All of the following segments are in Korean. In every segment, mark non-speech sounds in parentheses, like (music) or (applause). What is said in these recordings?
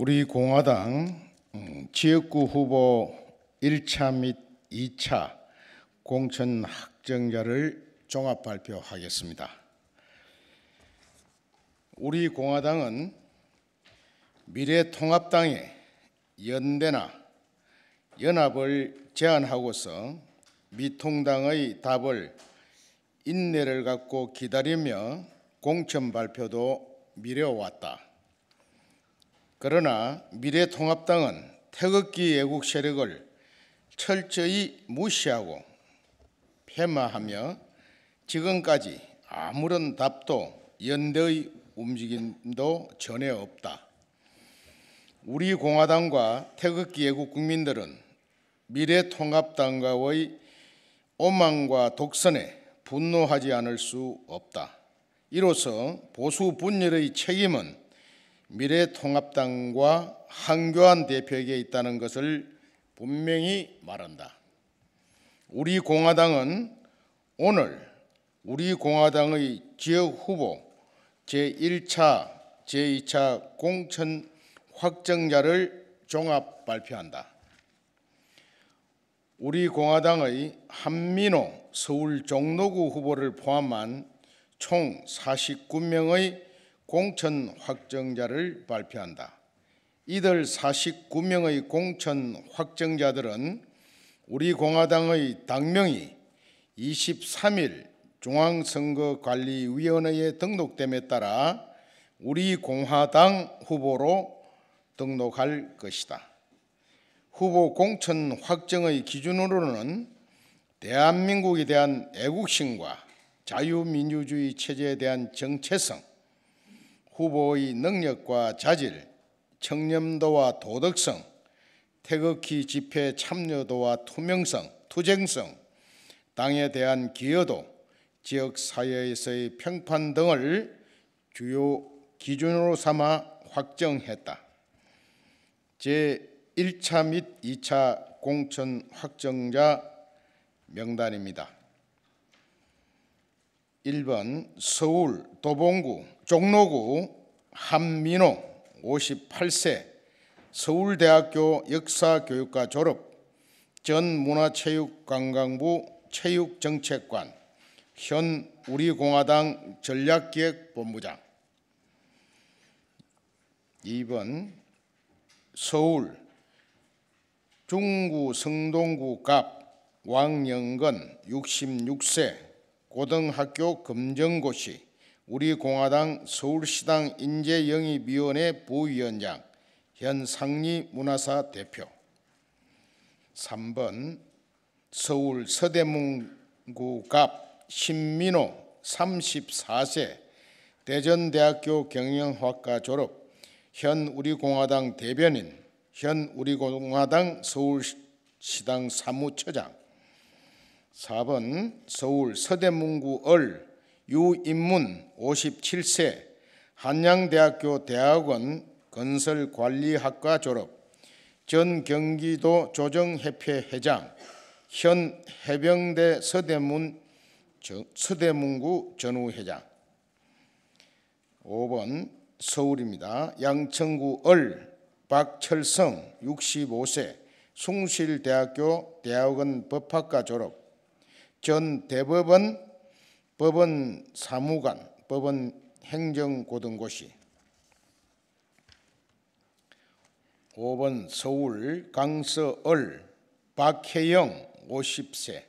우리 공화당 음, 지역구 후보 1차 및 2차 공천 확정자를 종합 발표하겠습니다. 우리 공화당은 미래통합당의 연대나 연합을 제안하고서 미통당의 답을 인내를 갖고 기다리며 공천 발표도 미뤄왔다. 그러나 미래통합당은 태극기 애국 세력을 철저히 무시하고 폐마하며 지금까지 아무런 답도 연대의 움직임도 전혀 없다. 우리 공화당과 태극기 애국 국민들은 미래통합당과의 오만과 독선에 분노하지 않을 수 없다. 이로써 보수 분열의 책임은 미래통합당과 한교안 대표에게 있다는 것을 분명히 말한다. 우리 공화당은 오늘 우리 공화당의 지역 후보 제1차, 제2차 공천 확정자를 종합 발표한다. 우리 공화당의 한민호 서울 종로구 후보를 포함한 총 49명의 공천 확정자를 발표한다. 이들 49명의 공천 확정자들은 우리 공화당의 당명이 23일 중앙선거관리위원회에 등록됨에 따라 우리 공화당 후보로 등록할 것이다. 후보 공천 확정의 기준으로는 대한민국에 대한 애국심과 자유민주주의 체제에 대한 정체성, 후보의 능력과 자질, 청렴도와 도덕성, 태극기 집회 참여도와 투명성, 투쟁성, 당에 대한 기여도, 지역사회에서의 평판 등을 주요 기준으로 삼아 확정했다. 제1차 및 2차 공천 확정자 명단입니다. 1번 서울 도봉구 종로구 한민호 58세 서울대학교 역사교육과 졸업 전 문화체육관광부 체육정책관 현 우리공화당 전략기획본부장 2번 서울 중구 성동구 갑 왕영건 66세 고등학교 검정고시 우리 공화당 서울시당 인재영입위원회 부위원장 현 상리 문화사 대표 3번 서울 서대문구갑 신민호 34세 대전대학교 경영학과 졸업 현 우리공화당 대변인 현 우리공화당 서울시당 사무처장 4번 서울 서대문구 을 유인문 57세 한양대학교 대학원 건설관리학과 졸업 전 경기도 조정협회 회장 현 해병대 서대문 저, 서대문구 전우회장 5번 서울입니다. 양천구 을 박철성 65세 숭실대학교 대학원 법학과 졸업 전 대법원, 법원 사무관, 법원 행정고등고시 5번 서울 강서을 박혜영 50세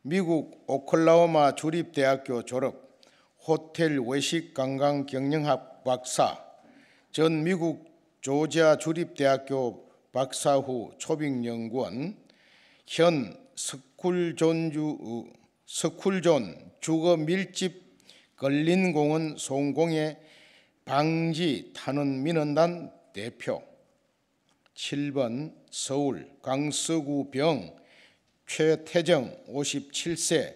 미국 오클라호마 주립대학교 졸업 호텔 외식 관광 경영학 박사 전 미국 조지아 주립대학교 박사 후 초빙연구원 현석 스쿨존주 어, 스쿨존 주거 밀집 걸린 공은 송공의 방지 탄원 민원단 대표 7번 서울 강서구 병 최태정 57세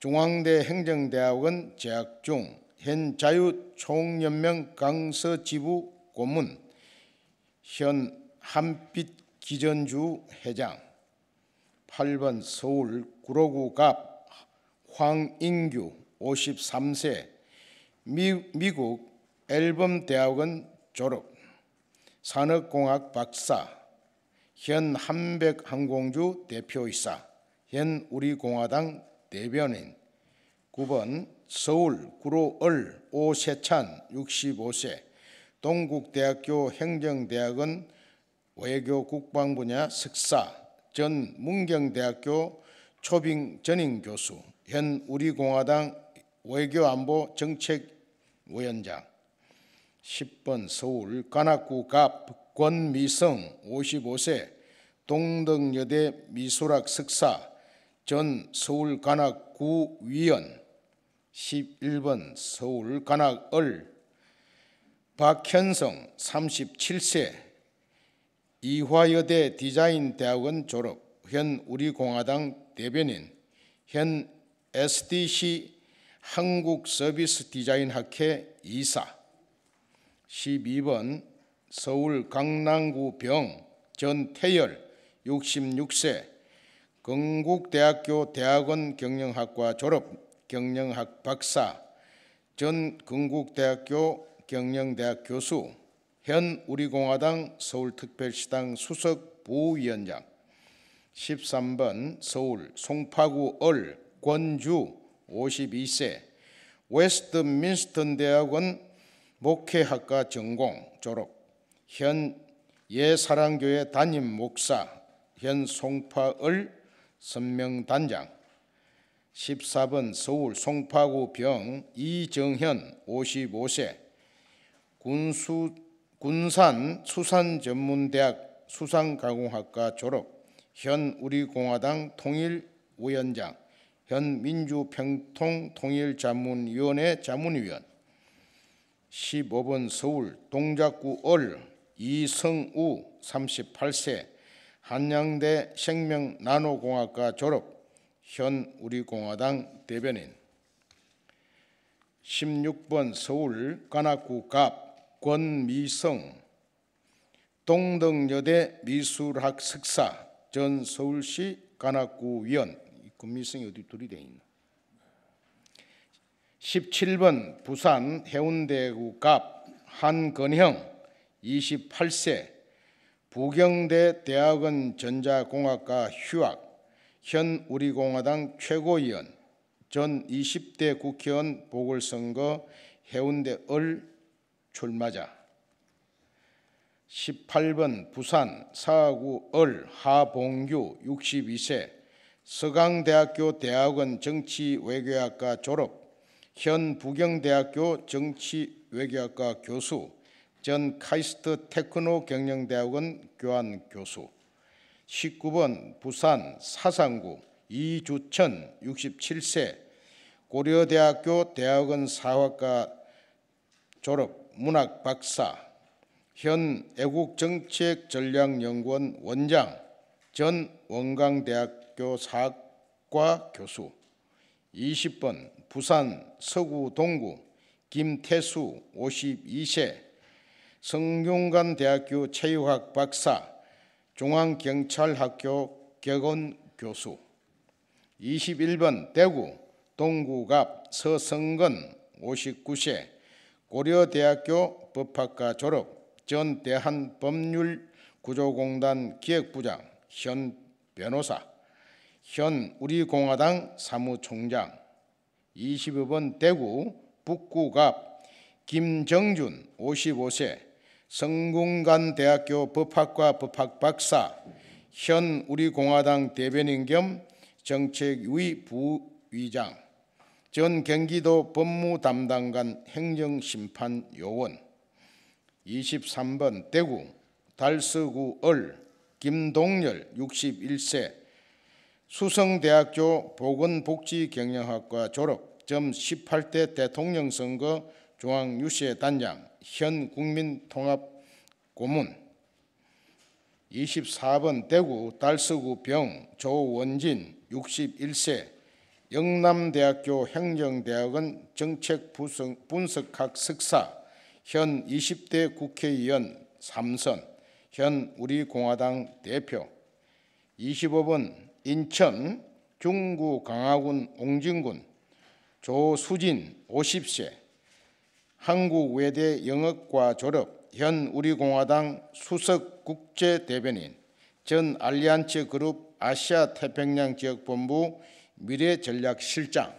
중앙대 행정대학원 재학 중 현 자유총연맹 강서지부 고문 현 한빛 기전주 회장 8번 서울 구로구갑 황인규 53세 미, 미국 앨범 대학원 졸업 산업공학 박사 현 한백항공주 대표이사 현 우리공화당 대변인 9번 서울 구로을 오세찬 65세 동국대학교 행정대학원 외교 국방 분야 석사 전 문경대학교 초빙 전임 교수, 현 우리공화당 외교안보 정책위원장, 10번 서울 관악구 갑 권미성 55세 동덕여대 미술학 석사 전 서울 관악구 위원 11번 서울 관악을 박현성 37세 이화여대 디자인 대학원 졸업, 현 우리공화당 대변인, 현 SDC 한국서비스 디자인학회 이사, 12번 서울 강남구 병 전태열 66세 건국대학교 대학원 경영학과 졸업 경영학 박사 전 건국대학교 경영대학 교수 현 우리공화당 서울특별시당 수석 부위원장 13번 서울 송파구 얼 권주 52세 웨스트민스턴 대학원 목회학과 전공 졸업 현 예사랑교회 담임 목사 현 송파을 선명단장 14번 서울 송파구 병 이정현 55세 군수 군산 수산전문대학 수산가공학과 졸업, 현 우리공화당 통일위원장, 현 민주평통통일자문위원회 자문위원, 15번 서울 동작구 얼 이성우 38세 한양대 생명나노공학과 졸업 현 우리공화당 대변인 16번 서울 관악구 갑 권미성 동덕여대 미술학 석사 전 서울시 관악구 위원 권미성이 어디 둘이 돼 있나? 17번 부산 해운대구 갑 한건형 28세 부경대 대학원 전자공학과 휴학 현 우리공화당 최고위원 전 20대 국회의원 보궐선거 해운대 을 출마자 18번 부산 사구 을 하봉규 62세 서강대학교 대학원 정치외교학과 졸업 현 부경대학교 정치외교학과 교수 전 카이스트 테크노 경영대학원 교환 교수 19번 부산 사상구 이주천 67세 고려대학교 대학원 사학과 졸업 문학 박사, 현 애국 정책 전략 연구원 원장, 전 원광대학교 사학과 교수, 20번 부산 서구 동구 김태수 52세, 성균관 대학교 체육학 박사, 중앙경찰학교 격언 교수, 21번 대구 동구갑 서성근 59세, 고려대학교 법학과 졸업, 전 대한법률구조공단 기획부장, 현 변호사, 현 우리공화당 사무총장, 2 5번 대구 북구갑 김정준 55세, 성균간대학교 법학과 법학박사, 현 우리공화당 대변인 겸 정책위 부의장, 전 경기도 법무담당관 행정심판요원 23번 대구 달서구 을 김동열 61세 수성대학교 보건복지경영학과 졸업 점 18대 대통령 선거 중앙유세 단장 현 국민통합 고문 24번 대구 달서구 병 조원진 61세 영남대학교 행정대학원 정책분석학 석사, 현 20대 국회의원 3선, 현 우리공화당 대표 25번 인천 중구 강화군 옹진군 조수진 50세 한국외대 영업과 졸업 현 우리공화당 수석국제대변인 전 알리안츠 그룹 아시아 태평양 지역본부 미래 전략 실장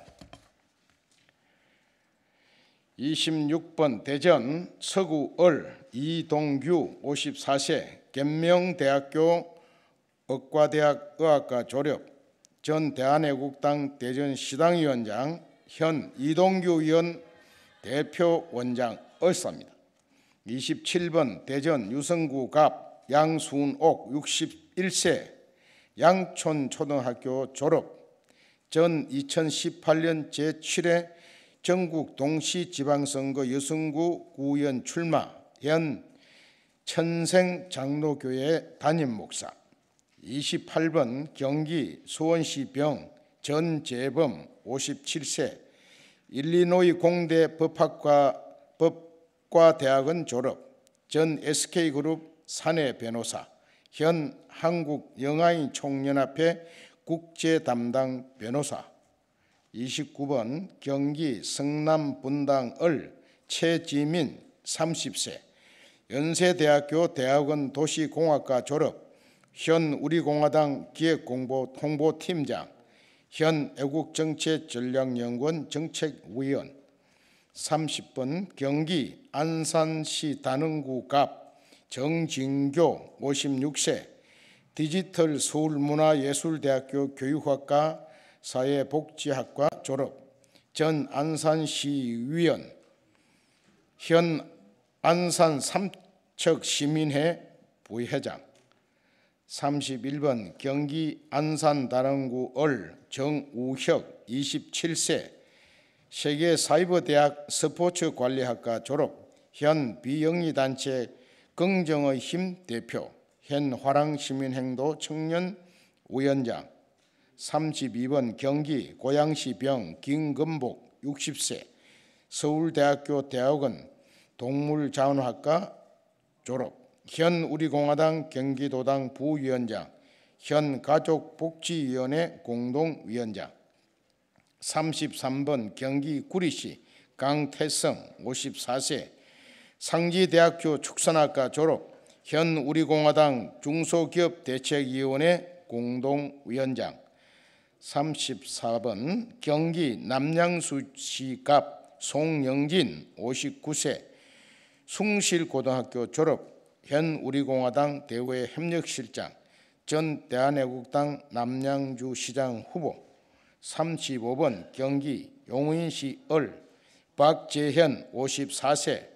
26번 대전 서구을 이동규 54세 겜명대학교 의과대학 의학과 졸업 전 대한애국당 대전시당위원장 현 이동규 의원 대표 원장 을사입니다. 27번 대전 유성구 갑 양순옥 61세 양촌초등학교 졸업 전 2018년 제7회 전국 동시 지방선거 여성구 구의원 출마 현 천생 장로교회 담임 목사 28번 경기 수원시 병 전재범 57세 일리노이 공대 법학과 법과대학원 졸업 전 SK그룹 사내 변호사 현 한국영아인 총연합회 국제 담당 변호사, 29번 경기 성남 분당을 최지민 30세, 연세대학교 대학원 도시공학과 졸업, 현 우리공화당 기획공보 통보팀장현 애국정책전략연구원 정책위원, 30번 경기 안산시 단흥구 갑 정진교 56세, 디지털 서울문화예술대학교 교육학과 사회복지학과 졸업, 전 안산시의원, 현 안산 삼척시민회 부회장, 31번 경기 안산 다랑구 얼 정우혁 27세 세계 사이버대학 스포츠관리학과 졸업 현 비영리단체 긍정의 힘 대표 현 화랑 시민행도 청년 위원장 32번 경기 고양시 병 김금복 60세 서울대학교 대학원 동물자원학과 졸업 현 우리공화당 경기도당 부위원장 현 가족복지위원회 공동위원장 33번 경기 구리시 강태성 54세 상지대학교 축산학과 졸업 현 우리공화당 중소기업대책위원회 공동위원장 34번 경기 남양수시갑 송영진 59세 숭실고등학교 졸업 현 우리공화당 대외 협력실장 전 대한애국당 남양주시장 후보 35번 경기 용인시 을 박재현 54세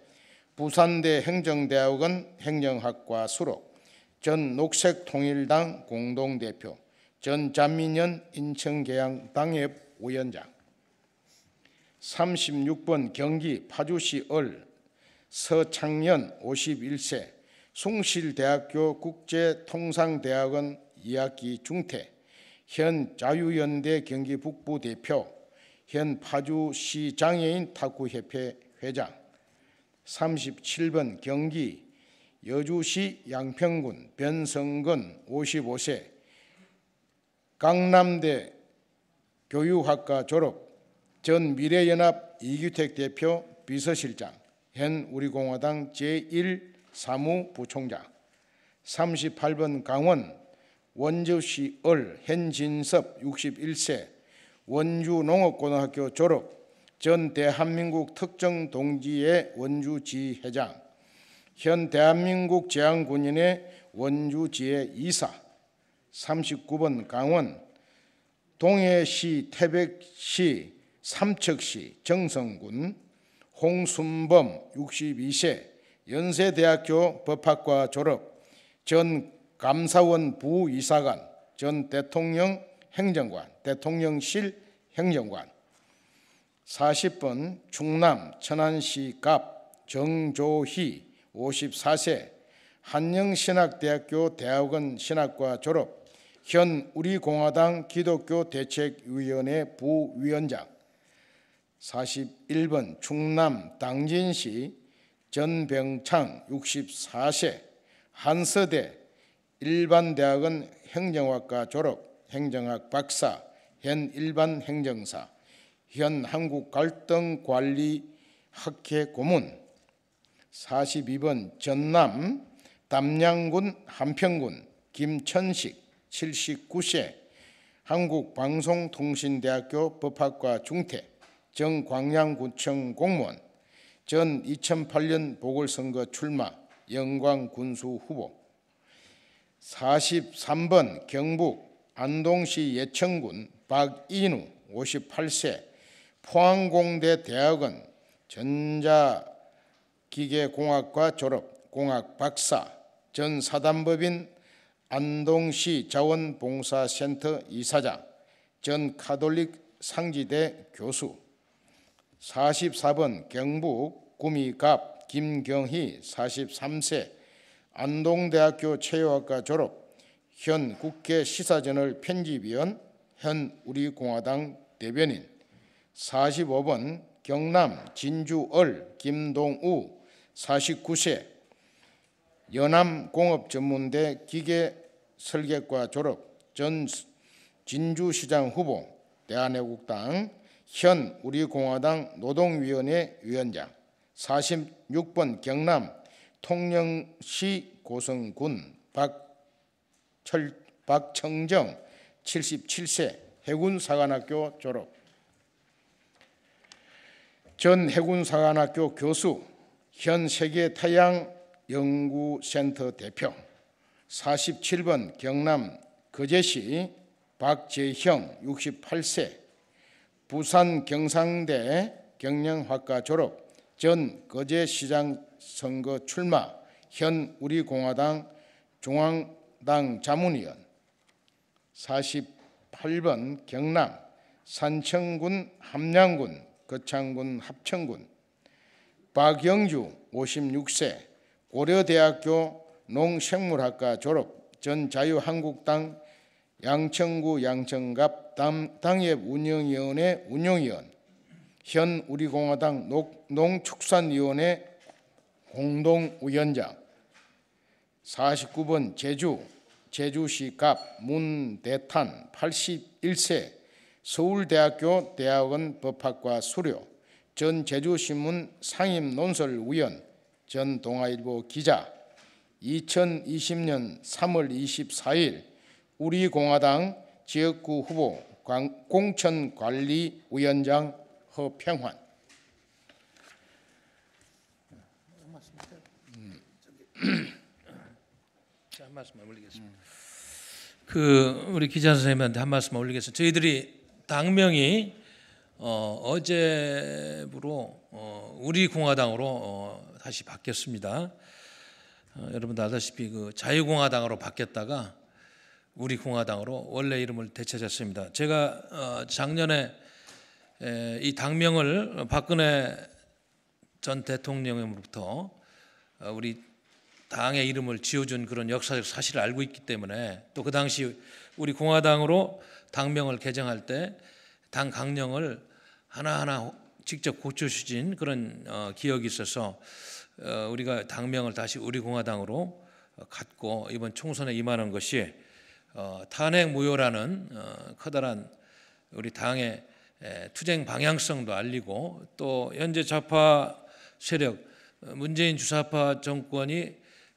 부산대 행정대학원 행정학과 수록, 전 녹색통일당 공동대표, 전 잔민연 인천계양 당협 위원장, 36번 경기 파주시 을 서창년 51세 송실대학교 국제통상대학원 2학기 중퇴, 현 자유연대 경기 북부 대표, 현 파주시 장애인 탁구협회 회장, 37번 경기 여주시 양평군 변성근 55세 강남대 교육학과 졸업 전 미래연합 이규택 대표 비서실장 현 우리공화당 제1사무부총장 38번 강원 원주시 을현진섭 61세 원주농업고등학교 졸업 전 대한민국 특정 동지의 원주지 회장, 현 대한민국 재향군인의 원주지회 이사, 39번 강원, 동해시, 태백시, 삼척시, 정성군, 홍순범 62세, 연세대학교 법학과 졸업, 전 감사원 부이사관, 전 대통령 행정관, 대통령실 행정관, 40번 충남 천안시 갑 정조희 54세 한영신학대학교 대학원 신학과 졸업 현 우리공화당 기독교 대책위원회 부위원장 41번 충남 당진시 전병창 64세 한서대 일반대학원 행정학과 졸업 행정학 박사 현 일반행정사 현 한국 갈등 관리 학회 고문 42번 전남 담양군 함평군 김천식 79세 한국방송통신대학교 법학과 중퇴 정 광양구청 공무원 전 2008년 보궐선거 출마 영광군수 후보 43번 경북 안동시 예천군 박인우 58세 포항공대 대학은 전자기계공학과 졸업, 공학 박사, 전 사단법인 안동시 자원봉사센터 이사장, 전 카톨릭 상지대 교수, 44번 경북 구미갑 김경희 43세 안동대학교 체육학과 졸업, 현 국회 시사저널 편집위원, 현 우리공화당 대변인, 45번 경남 진주얼 김동우 49세 연암공업전문대 기계설계과 졸업 전 진주시장 후보 대한애국당 현 우리공화당 노동위원회 위원장 46번 경남 통영시 고성군 박 철, 박청정 77세 해군사관학교 졸업 전 해군사관학교 교수, 현 세계 태양 연구센터 대표, 47번 경남 거제시 박재형 68세, 부산 경상대 경영학과 졸업, 전 거제시장 선거 출마, 현 우리공화당 중앙당 자문위원, 48번 경남 산청군 함양군 거창군 합천군 박영주 56세 고려대학교 농생물학과 졸업 전 자유한국당 양천구 양천갑 당, 당협 운영위원회 운영위원 현 우리공화당 농, 농축산위원회 공동위원장 49번 제주 제주시 갑 문대탄 81세 서울대학교 대학원 법학과 수료, 전 제주신문 상임논설위원, 전 동아일보 기자, 2020년 3월 24일 우리공화당 지역구 후보 공천관리위원장 허평환 한 말씀 올리겠습니다. 그 우리 기자 선생님한테 한 말씀 올리겠습니다. 저희들이 당명이 어, 제부로 어, 우리 공화당으로 어, 다시 바뀌었습니다. 어, 여러분들 아다시피 그 자유공화당으로 바뀌었다가 우리 공화당으로 원래 이름을 되찾았습니다. 제가 어, 작년에 에, 이 당명을 박근혜 전 대통령으로부터 어, 우리 당의 이름을 지어준 그런 역사적 사실을 알고 있기 때문에 또 그 당시 우리 공화당으로 당명을 개정할 때 당 강령을 하나하나 직접 고쳐주신 그런 어, 기억이 있어서 어, 우리가 당명을 다시 우리 공화당으로 어, 갖고 이번 총선에 임하는 것이 어, 탄핵 무효라는 어, 커다란 우리 당의 에, 투쟁 방향성도 알리고 또 현재 좌파 세력 문재인 주사파 정권이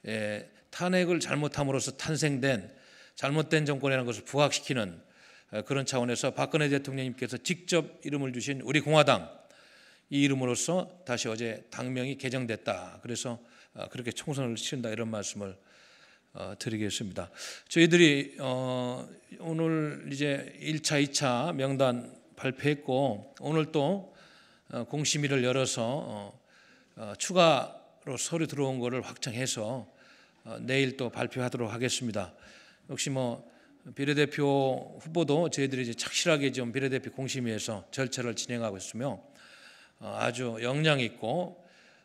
에, 탄핵을 잘못함으로써 탄생된 잘못된 정권이라는 것을 부각시키는 어, 그런 차원에서 박근혜 대통령님께서 직접 이름을 주신 우리 공화당 이 이름으로서 다시 어제 당명이 개정됐다. 그래서 어, 그렇게 총선을 치른다 이런 말씀을 어, 드리겠습니다. 저희들이 오늘 이제 1차, 2차 명단 발표했고 오늘 또 공심위를 열어서 추가로 서류 들어온 것을 확정해서 내일 또 발표하도록 하겠습니다. 역시 뭐 비례대표 후보도 저희들이 이제 착실하게 지금 비례대표 공심위에서 절차를 진행하고 있으며 어, 아주 역량 있고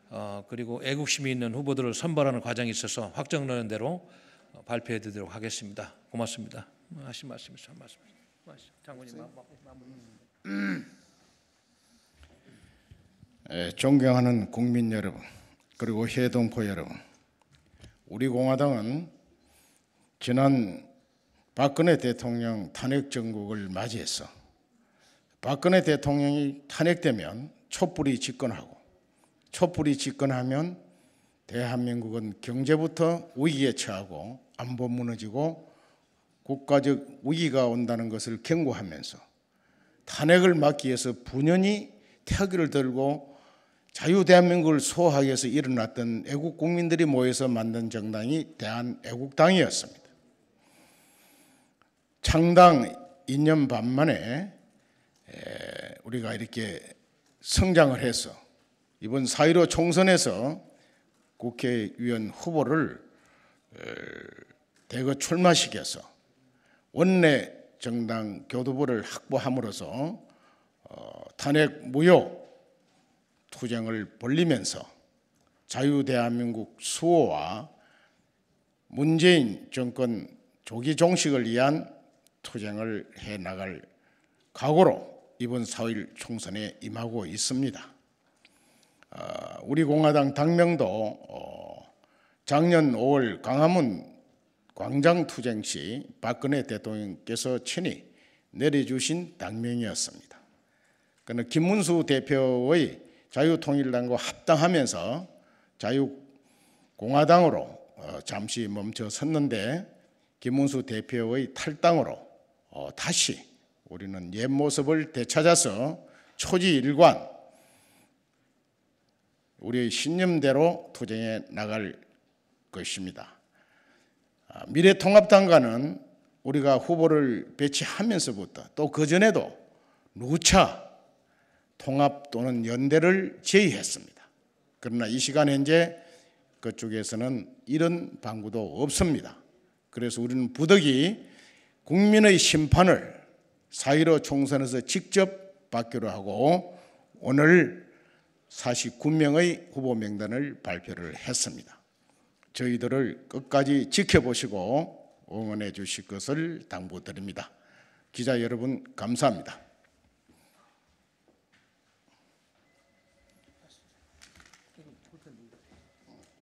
어, 그리고 애국심이 있는 후보들을 선발하는 과정에 있어서 확정되는 대로 어, 발표해 드리도록 하겠습니다. 고맙습니다. 음, 하신 말씀이 참 말씀. 장군님 네. 마무리. (clears throat) 예, 존경하는 국민 여러분, 그리고 해동포 여러분, 우리 공화당은 지난 박근혜 대통령 탄핵 정국을 맞이해서 박근혜 대통령이 탄핵되면 촛불이 집권하고 촛불이 집권하면 대한민국은 경제부터 위기에 처하고 안보 무너지고 국가적 위기가 온다는 것을 경고하면서 탄핵을 막기 위해서 분연히 태극기를 들고 자유대한민국을 소화하기 위해서 일어났던 애국 국민들이 모여서 만든 정당이 대한애국당이었습니다. 창당 2년 반 만에 우리가 이렇게 성장을 해서 이번 사일오 총선에서 국회의원 후보를 대거 출마시켜서 원내 정당 교두보를 확보함으로써 어, 탄핵 무효 투쟁을 벌리면서 자유 대한민국 수호와 문재인 정권 조기 종식을 위한 투쟁을 해 나갈 각오로 이번 4일 총선에 임하고 있습니다. 아, 우리 공화당 당명도 어, 작년 5월 강화문 광장 투쟁 시 박근혜 대통령께서 친히 내려주신 당명이었습니다. 그러 김문수 대표의 자유통일당과 합당하면서 자유공화당으로 어, 잠시 멈춰 섰는데 김문수 대표의 탈당으로 어, 다시 우리는 옛 모습을 되찾아서 초지일관 우리의 신념대로 투쟁해 나갈 것입니다. 아, 미래통합당과는 우리가 후보를 배치하면서부터 또 그전에도 누차 통합 또는 연대를 제의했습니다. 그러나 이 시간 현재 그쪽에서는 이런 방구도 없습니다. 그래서 우리는 부득이 국민의 심판을 사일오 총선에서 직접 받기로 하고 오늘 49명의 후보 명단을 발표를 했습니다. 저희들을 끝까지 지켜보시고 응원해 주실 것을 당부드립니다. 기자 여러분 감사합니다.